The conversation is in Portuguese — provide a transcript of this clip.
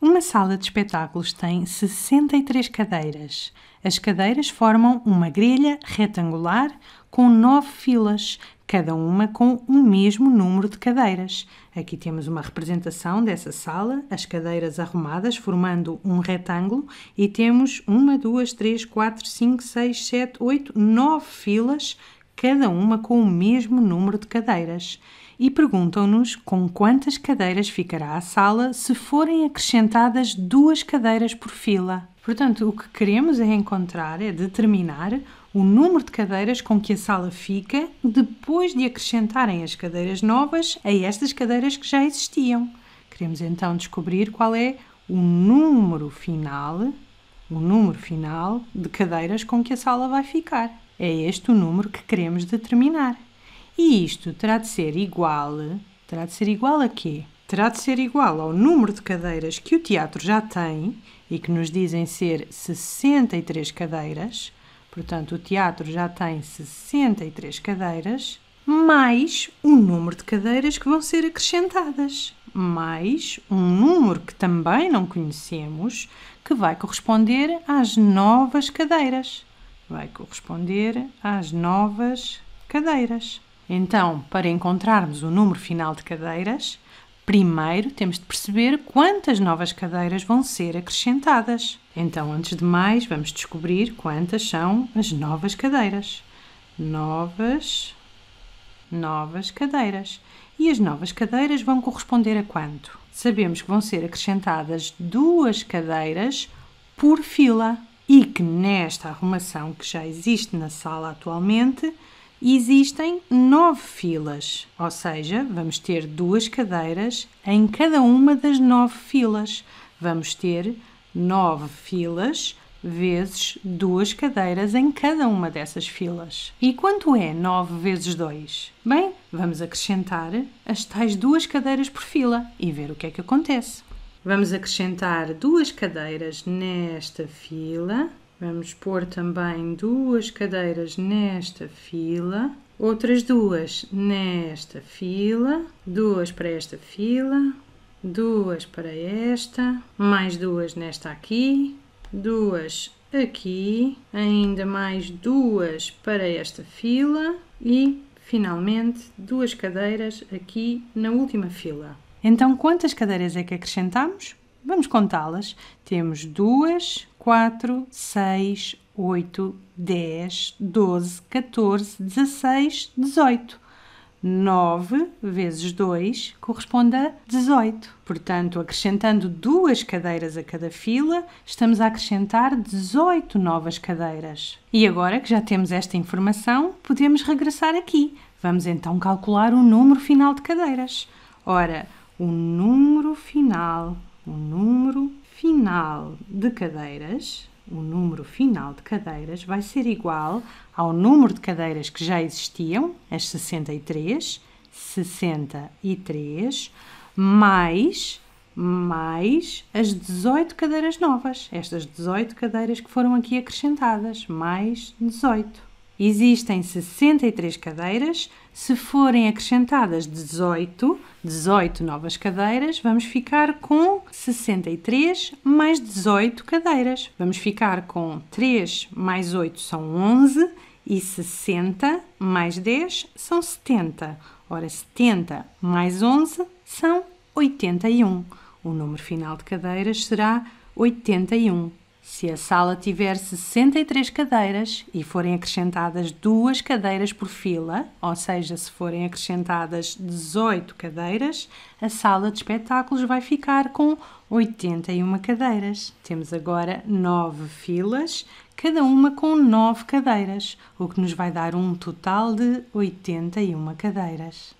Uma sala de espetáculos tem 63 cadeiras. As cadeiras formam uma grelha retangular com nove filas, cada uma com o mesmo número de cadeiras. Aqui temos uma representação dessa sala, as cadeiras arrumadas formando um retângulo e temos uma, duas, três, quatro, cinco, seis, sete, oito, nove filas, cada uma com o mesmo número de cadeiras, e perguntam-nos com quantas cadeiras ficará a sala se forem acrescentadas duas cadeiras por fila. Portanto, o que queremos é encontrar, é determinar o número de cadeiras com que a sala fica depois de acrescentarem as cadeiras novas a estas cadeiras que já existiam. Queremos então descobrir qual é o número final, o número final de cadeiras com que a sala vai ficar. É este o número que queremos determinar. E isto terá de ser igual. Terá de ser igual a quê? Terá de ser igual ao número de cadeiras que o teatro já tem e que nos dizem ser 63 cadeiras. Portanto, o teatro já tem 63 cadeiras, mais o número de cadeiras que vão ser acrescentadas, mais um número que também não conhecemos, que vai corresponder às novas cadeiras vai corresponder às novas cadeiras. Então, para encontrarmos o número final de cadeiras, primeiro temos de perceber quantas novas cadeiras vão ser acrescentadas. Então, antes de mais, vamos descobrir quantas são as novas cadeiras. Novas, novas cadeiras. E as novas cadeiras vão corresponder a quanto? Sabemos que vão ser acrescentadas duas cadeiras por fila e que nesta arrumação que já existe na sala atualmente existem nove filas, ou seja, vamos ter duas cadeiras em cada uma das nove filas. Vamos ter nove filas vezes duas cadeiras em cada uma dessas filas. E quanto é 9 vezes 2? Bem, vamos acrescentar as tais duas cadeiras por fila e ver o que é que acontece. Vamos acrescentar duas cadeiras nesta fila. Vamos pôr também duas cadeiras nesta fila, outras duas nesta fila, duas para esta fila, duas para esta, mais duas nesta aqui, duas aqui, ainda mais duas para esta fila e finalmente duas cadeiras aqui na última fila. Então, quantas cadeiras é que acrescentamos? Vamos contá-las. Temos 2, 4, 6, 8, 10, 12, 14, 16, 18. 9 vezes 2 corresponde a 18. Portanto, acrescentando duas cadeiras a cada fila, estamos a acrescentar 18 novas cadeiras. E agora que já temos esta informação, podemos regressar aqui. Vamos então calcular o número final de cadeiras. Ora, o número final, o número final de cadeiras, o número final de cadeiras vai ser igual ao número de cadeiras que já existiam, as 63, 63, mais mais as 18 cadeiras novas, estas 18 cadeiras que foram aqui acrescentadas, mais 18. Existem 63 cadeiras, se forem acrescentadas 18, 18 novas cadeiras, vamos ficar com 63 mais 18 cadeiras. Vamos ficar com 3 mais 8 são 11 e 60 mais 10 são 70. Ora, 70 mais 11 são 81. O número final de cadeiras será 81. Se a sala tiver 63 cadeiras e forem acrescentadas duas cadeiras por fila, ou seja, se forem acrescentadas 18 cadeiras, a sala de espetáculos vai ficar com 81 cadeiras. Temos agora 9 filas, cada uma com 9 cadeiras, o que nos vai dar um total de 81 cadeiras.